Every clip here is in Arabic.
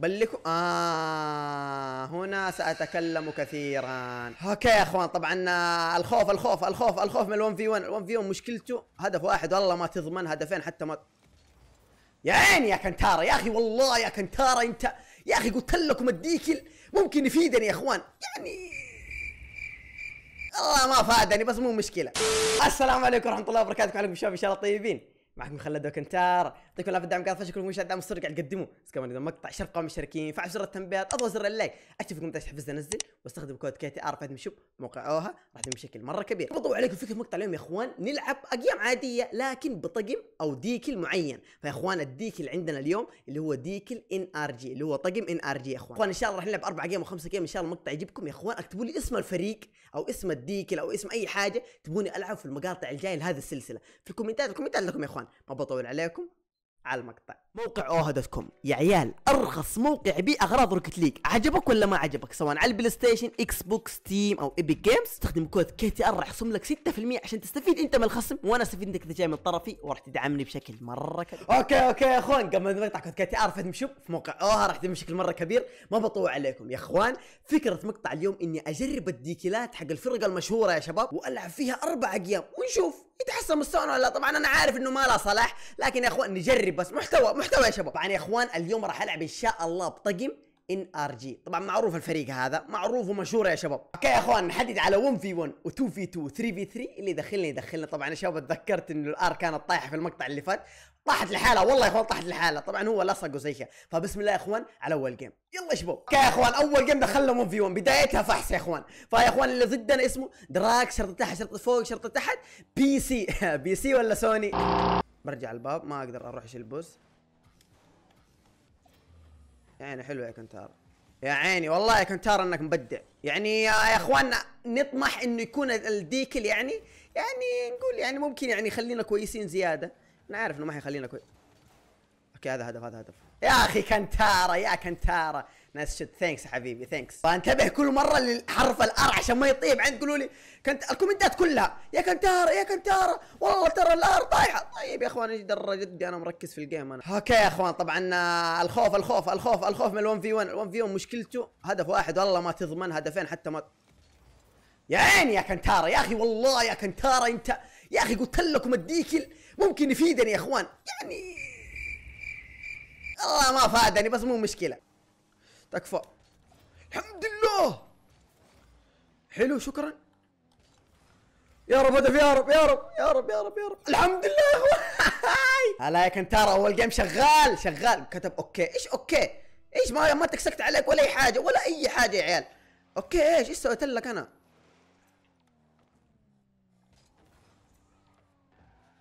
بلكو آه هنا سأتكلم كثيرا اوكي يا اخوان طبعا آه، الخوف الخوف الخوف الخوف من الون في 1 الون في 1 مشكلته هدف واحد والله ما تضمن هدفين حتى ما يا عيني يا كنتارا يا اخي والله يا كنتارا انت يا اخي قلت لكم الديكل ممكن يفيدني يا اخوان يعني الله ما فادني بس مو مشكله السلام عليكم ورحمه الله وبركاته وعليكم شباب ان شاء الله طيبين معكم خلد وكنتار يعطيكم العافيه الدعم قاعد فشكم وش دعم الصدق قاعد تقدموه كمان اذا مقطع شرقه مشتركين فعل زر التنبيهات اضغط زر اللايك اشوفكم تحت حفز انزل واستخدم كود كي تي ار في شوب موقعوها راح تمشي بشكل مره كبير برضو عليكم فكره مقطع اليوم يا اخوان نلعب اقيام عاديه لكن بطقم او ديكل معين فيا اخوان الديكل عندنا اليوم اللي هو ديكل ان ار جي اللي هو طقم ان ار جي يا اخوان اخوان ان شاء الله راح نلعب اربع جيم وخمسه جيم ان شاء الله المقطع يجيبكم يا اخوان اكتبوا لي اسم الفريق او اسم الديكل او اسم اي حاجه تبوني العب في المقاطع الجايه لهذه السلسله في الكومنتات الكومنتات لكم يا اخوان ما بطول عليكم على المقطع موقع اوها دوت كوم يا عيال ارخص موقع بي اغراض روكت ليج عجبك ولا ما عجبك سواء على البلاي ستيشن اكس بوكس تيم او ايبك جيمز استخدم كود كي تي ار راح يخصم لك 6% عشان تستفيد انت من الخصم وانا استفيد انك جاي من طرفي وراح تدعمني بشكل مره كبير اوكي اوكي يا اخوان قبل ما نقطع كود كي تي ار فتمشوا في موقع اوها راح تدعمني بشكل مره كبير ما بطول عليكم يا اخوان فكره مقطع اليوم اني اجرب الديكيلات حق الفرقه المشهوره يا شباب والعب فيها اربع ايام ونشوف يتحسن مستوانا ولا طبعا انا عارف انه ما له صلاح لكن يا اخوان نجرب بس محتوى محتوى يا شباب طبعا يعني يا اخوان اليوم راح العب ان شاء الله بطقم ان ار جي طبعا معروف الفريق هذا معروف ومشهور يا شباب اوكي يا اخوان نحدد على 1 في 1 و2 في 2 و 3 في 3 اللي يدخلني يدخلنا طبعا يا شباب تذكرت انه الار كانت طايحه في المقطع اللي فات طاحت الحاله والله يا اخوان طاحت الحاله طبعا هو لصق وزي كذا فبسم الله يا اخوان على اول جيم يلا شباب اوكي يا اخوان اول جيم دخلنا 1 في 1 بدايتها فحص يا اخوان فيا اخوان اللي ضدنا اسمه دراك شرطه تحت شرطه فوق شرطه تحت بي سي بي سي ولا سوني برجع الباب ما اقدر اروح اشيل بوس يعني حلو يا كنتار يا عيني والله يا كنتار انك مبدع يعني يا اخوان نطمح انه يكون الديكل يعني يعني نقول يعني ممكن يعني يخلينا كويسين زياده انا عارف انه ما حيخلينا كويس اوكي هذا هدف هذا هدف يا اخي كنتاره يا كنتاره ناس شد ثانكس حبيبي ثانكس فانتبه كل مره للحرف الار عشان ما يطيب عند قولوا لي كنت الكومنتات كلها يا كنتاره يا كنتاره والله ترى الار طايحه طيب يا اخوان ايش درة جدي انا مركز في الجيم انا اوكي يا اخوان طبعا آه، الخوف الخوف الخوف الخوف من ال1 في 1 ال1 في 1 مشكلته هدف واحد والله ما تضمن هدفين حتى ما يا عيني يا كنتاره يا اخي والله يا كنتاره انت يا اخي قلت لكم الديكل ممكن يفيدني يا اخوان يعني الله ما فادني بس مو مشكله تكفى الحمد لله حلو شكرا يا رب هدف يا رب يا رب يا رب يا رب يا رب الحمد لله يا اخوان هلا يا كنتارا اول جيم شغال شغال كتب اوكي ايش اوكي ايش ما ما تكسكت عليك ولا اي حاجه ولا اي حاجه يا عيال اوكي ايش ايش سويت لك انا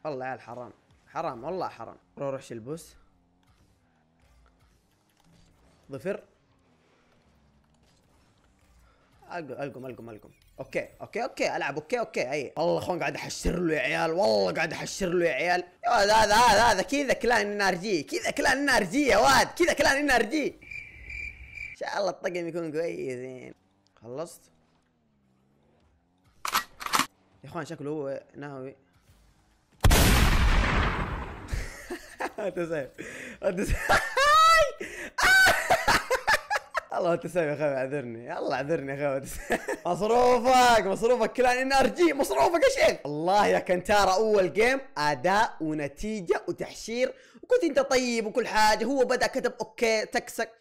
والله يا الحرام حرام والله حرام روح شيل البوس ظفر القم القم القم القم اوكي اوكي اوكي العب اوكي اوكي اي والله اخوان قاعد احشر له يا عيال والله قاعد احشر له يا عيال يا هذا هذا هذا هذا كذا كلان جي كذا كلان جي يا واد كذا كلان جي ان شاء الله الطقم يكون كويسين خلصت يا اخوان شكله هو ناوي انت سايب انت سايب آه! الله انت سايب يا اخوي اعذرني الله اعذرني يا اخوي مصروفك مصروفك كلان ان ار جي مصروفك يا شيخ والله يا كنتارا اول جيم اداء ونتيجه وتحشير وكنت انت طيب وكل حاجه هو بدا كتب اوكي تكسك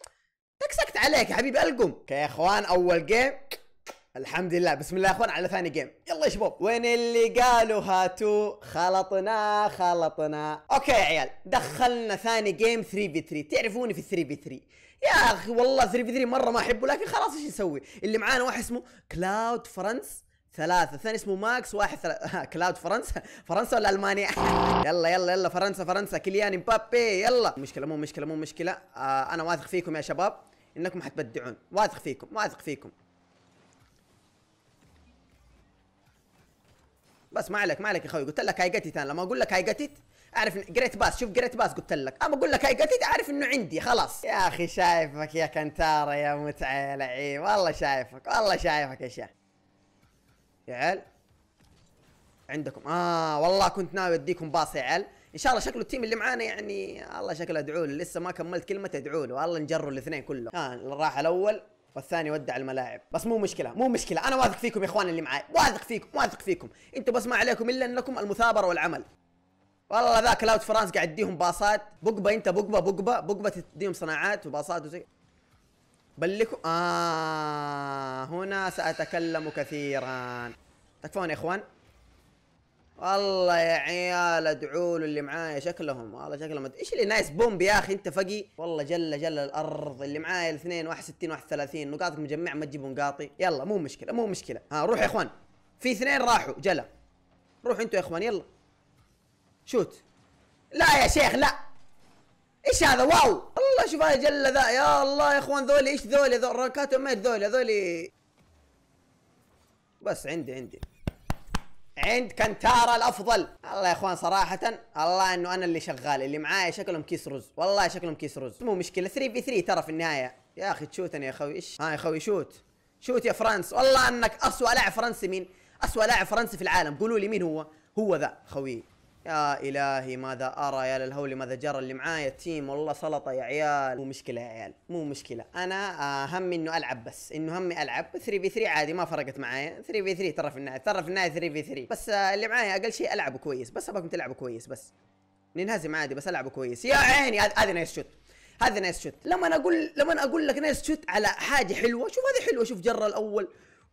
تكسكت عليك يا حبيبي القم يا اخوان اول جيم الحمد لله بسم الله يا اخوان على ثاني جيم يلا يا شباب وين اللي قالوا هاتوا خلطنا خلطنا اوكي يا عيال دخلنا ثاني جيم 3 في 3 تعرفوني في 3 في 3 يا اخي والله 3 في 3 مره ما احبه لكن خلاص ايش نسوي اللي معانا واحد اسمه كلاود فرنس ثلاثة ثاني اسمه ماكس واحد ثلاثة كلاود فرنسا فرنسا ولا ألمانيا يلا يلا يلا فرنسا فرنسا كليان مبابي يلا مشكلة مو مشكلة مو مشكلة آه أنا واثق فيكم يا شباب إنكم حتبدعون واثق فيكم واثق فيكم بس ما عليك ما عليك يا اخوي قلت لك هاي قتيت انا لما اقول لك هاي قتيت اعرف جريت باس شوف جريت باس قلت لك اما اقول لك هاي قتيت اعرف انه عندي خلاص يا اخي شايفك يا كنتاره يا متعه يا لعيب والله شايفك والله شايفك يا شيخ يا عيال عندكم اه والله كنت ناوي اديكم باص يا عيال ان شاء الله شكله التيم اللي معانا يعني الله شكله ادعوا لسه ما كملت كلمه ادعوا له والله نجروا الاثنين كلهم ها آه راح الاول والثاني ودع الملاعب بس مو مشكله مو مشكله انا واثق فيكم يا اخوان اللي معاي واثق فيكم واثق فيكم انتم بس ما عليكم الا انكم المثابره والعمل والله ذاك لاوت فرانس قاعد يديهم باصات بقبه انت بقبه بقبه بقبه تديهم صناعات وباصات وزي بلكم اه هنا ساتكلم كثيرا تكفون يا اخوان والله يا عيال ادعوا له اللي معايا شكلهم والله شكلهم ايش اللي نايس بومب يا اخي انت فقي والله جل جل الارض اللي معايا الاثنين 61 31 نقاطك مجمع ما تجيبوا نقاطي يلا مو مشكله مو مشكله ها روح يا اخوان في اثنين راحوا جلا روحوا انتوا يا اخوان يلا شوت لا يا شيخ لا ايش هذا واو الله شوف هاي جله ذا يا الله يا اخوان ذولي ايش ذولي ذول ركاتهم ذولي ذولي بس عندي عندي عند كنتارا الافضل الله يا اخوان صراحه الله انه انا اللي شغال اللي معايا شكلهم كيس رز والله شكلهم كيس رز مو مشكله 3 في 3 ترى في النهايه يا اخي تشوتني يا اخوي ايش ها يا اخوي شوت شوت يا فرنس والله انك اسوء لاعب فرنسي مين اسوء لاعب فرنسي في العالم قولوا لي مين هو هو ذا خوي يا الهي ماذا ارى يا للهول ماذا جرى اللي معايا التيم والله سلطه يا عيال مو مشكله يا عيال مو مشكله انا آه، همي انه العب بس انه همي العب 3 في 3 عادي ما فرقت معايا 3 في 3 ترى في النهايه ترى في النهايه 3 في 3 بس آه، اللي معايا اقل شيء العب كويس بس ابغاكم تلعبوا كويس بس ننهزم عادي بس العب كويس يا عيني هذه نايس شوت هذا نايس شوت لما انا اقول لما انا اقول لك نايس شوت على حاجه حلوه شوف هذه حلوه شوف جرى الاول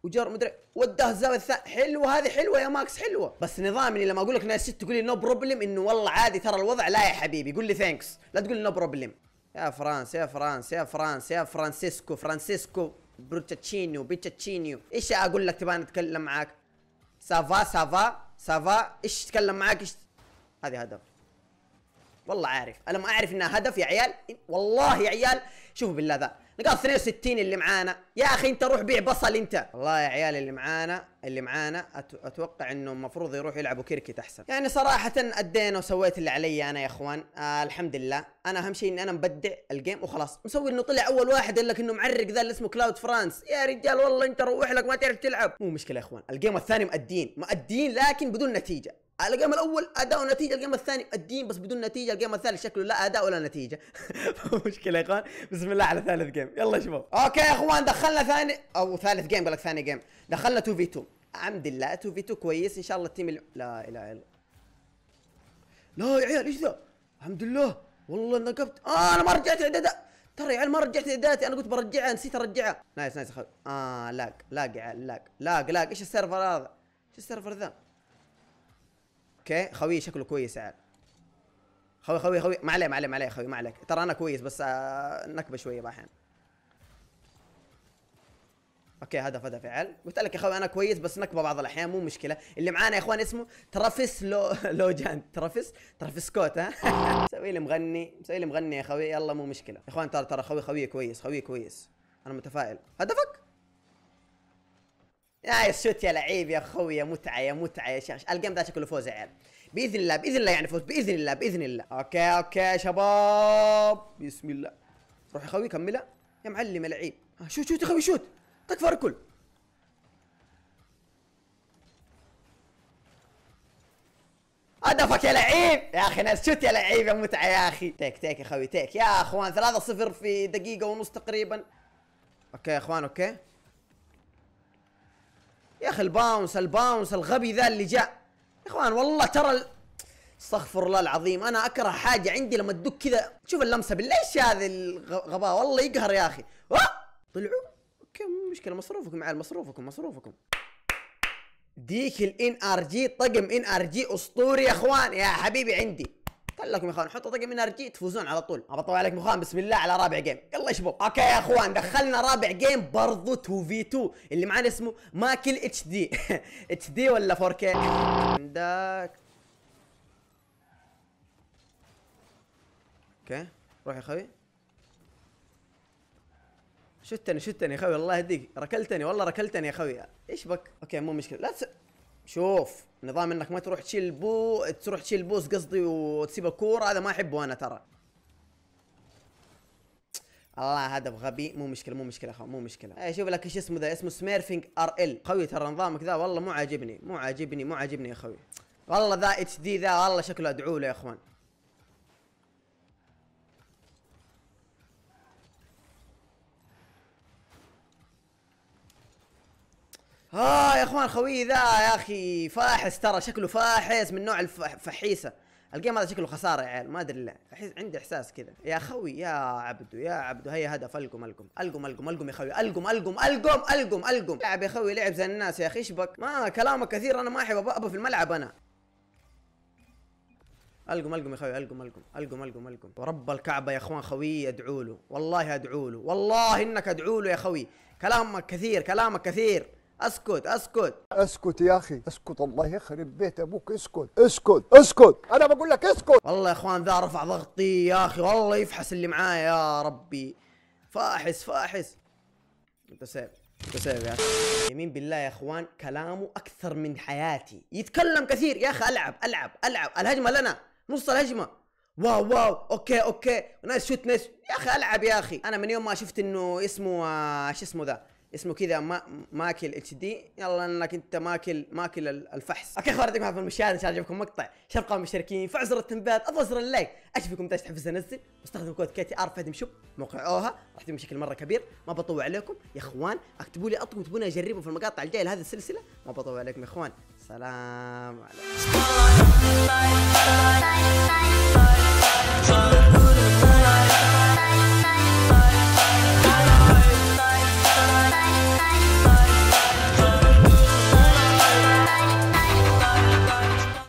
وجر مدري وداه الزاويه الثانيه حلوه هذه حلوه يا ماكس حلوه بس نظامي لما اقول لك ناس ست تقول لي نو بروبلم انه والله عادي ترى الوضع لا يا حبيبي قول لي ثانكس لا تقول لي نو بروبلم يا فرانس يا فرانس يا فرانس يا فرانسيسكو فرانسيسكو بروتشينيو بيتشينيو ايش اقول لك تبغى نتكلم معاك سافا سافا سافا ايش اتكلم معاك ايش هذه هدف والله عارف انا ما اعرف انها هدف يا عيال والله يا عيال شوفوا بالله ذا نقاط 62 اللي معانا يا اخي انت روح بيع بصل انت والله يا عيال اللي معانا اللي معانا اتوقع انه المفروض يروح يلعبوا كركت احسن يعني صراحه ادينا وسويت اللي علي انا يا اخوان آه الحمد لله انا اهم شيء اني انا مبدع الجيم وخلاص مسوي انه طلع اول واحد قال لك انه معرق ذا اللي اسمه كلاود فرانس يا رجال والله انت روح لك ما تعرف تلعب مو مشكله يا اخوان الجيم الثاني مأدين مأدين لكن بدون نتيجه الجيم الاول اداء ونتيجه الجيم الثاني الدين بس بدون نتيجه الجيم الثالث شكله لا اداء ولا نتيجه مشكله يا اخوان بسم الله على ثالث جيم يلا شباب اوكي يا اخوان دخل دخلنا ثاني او ثالث جيم قال لك ثاني جيم دخلنا 2 في 2 الحمد لله 2 في 2 كويس ان شاء الله التيم لا اله الا لا يا عيال ايش ذا؟ الحمد لله والله نقبت آه انا ما رجعت اعدادات ترى يا عيال ما رجعت اعداداتي انا قلت برجعها نسيت ارجعها نايس نايس خل... اه لاق لاق يا عيال لاق لاق لاق ايش السيرفر هذا؟ ايش السيرفر ذا؟ اوكي خوي شكله كويس يا عيال خوي خوي خوي ما عليه ما عليه ما عليه خوي ما عليك ترى انا كويس بس آه نكبه شويه باحين اوكي هدف هدف فعل قلت لك يا اخوي انا كويس بس نكبه بعض الاحيان مو مشكله اللي معانا يا اخوان اسمه ترافيس لو لوجان ترافيس ترافيس كوت ها مسوي لي مغني مسوي لي مغني يا اخوي يلا مو مشكله يا اخوان ترى ترى خوي خوي كويس خوي كويس انا متفائل هدفك نايس شوت يا لعيب يا اخوي يا متعه يا متعه يا شيخ الجيم ذا شكله فوز يا عيال باذن الله باذن الله يعني فوز باذن الله باذن الله اوكي اوكي يا شباب بسم الله روح يا خوي كملها يا معلم يا لعيب آه، شوت شوت يا خوي شوت تكفى الكل هدفك يا لعيب يا اخي ناس شوت يا لعيب يا متعه يا اخي تيك تيك يا خوي تيك يا اخوان 3-0 في دقيقه ونص تقريبا اوكي يا اخوان اوكي يا اخي الباونس الباونس الغبي ذا اللي جاء يا اخوان والله ترى استغفر الله العظيم انا اكره حاجه عندي لما تدق كذا شوف اللمسه بالله ايش هذا الغباء والله يقهر يا اخي أه؟ طلعوا كم مشكله مصروفكم عال مصروفكم مصروفكم ديك الان ار جي طقم ان ار جي اسطوري يا اخوان يا حبيبي عندي خلكم لكم يا اخوان حطوا طقم ان ار جي تفوزون على طول ابى عليكم اخوان بسم الله على رابع جيم يلا شباب اوكي يا اخوان دخلنا رابع جيم برضو 2 في 2 اللي معنا اسمه ماكل اتش دي اتش دي ولا 4 كي عندك اوكي روح يا خوي شتني شتني يا خوي الله يهديك ركلتني والله ركلتني يا خوي ايش بك اوكي مو مشكله لا تس... شوف نظام انك ما تروح تشيل بو تروح تشيل بوس قصدي وتسيب الكوره هذا ما احبه انا ترى الله هذا بغبي مو مشكله مو مشكله خو مو مشكله اي شوف لك ايش اسمه ذا اسمه سميرفينج ار ال خوي ترى نظامك ذا والله مو عاجبني مو عاجبني مو عاجبني يا خوي والله ذا اتش دي ذا والله شكله ادعو له يا اخوان اه يا اخوان خوي ذا يا اخي فاحس ترى شكله فاحس من نوع الفحيسه الجيم هذا شكله خساره يا عيال ما ادري ليه احس عندي احساس كذا يا خوي يا عبدو يا عبدو هيا هدف القم القم القم القم القم يا خوي القم القم القم القم القم لعب يا خوي لعب زي الناس يا اخي ايش بك ما كلامك كثير انا ما احب ابى في الملعب انا القم القم يا خوي القم القم القم القم القم ورب الكعبه يا اخوان خوي ادعوا له والله ادعوا له والله انك ادعوا له يا خوي كلامك كثير كلامك كثير اسكت اسكت اسكت يا اخي اسكت الله يخرب بيت ابوك اسكت اسكت اسكت انا بقول لك اسكت والله يا اخوان ذا رفع ضغطي يا اخي والله يفحص اللي معايا يا ربي فاحس فاحس انت سيف انت سيف يا اخي يمين بالله يا اخوان كلامه اكثر من حياتي يتكلم كثير يا اخي العب العب العب الهجمه لنا نص الهجمه واو واو اوكي اوكي نايس شوت نايس يا اخي العب يا اخي انا من يوم ما شفت انه اسمه آه، شو اسمه ذا اسمه كذا ما ماكل اتش دي يلا انك انت ماكل ماكل الفحص اوكي اخوان يعطيكم العافيه المشاهد ان شاء الله عجبكم مقطع شرقوا المشتركين فعل زر التنبيهات اضغط زر اللايك اشوفكم تحت تحفز انزل واستخدم كود كي تي ار فهد شوب موقع اوها راح تجيب بشكل مره كبير ما بطول عليكم يا اخوان اكتبوا لي اطقم تبون اجربه في المقاطع الجايه لهذه السلسله ما بطول عليكم يا اخوان سلام عليكم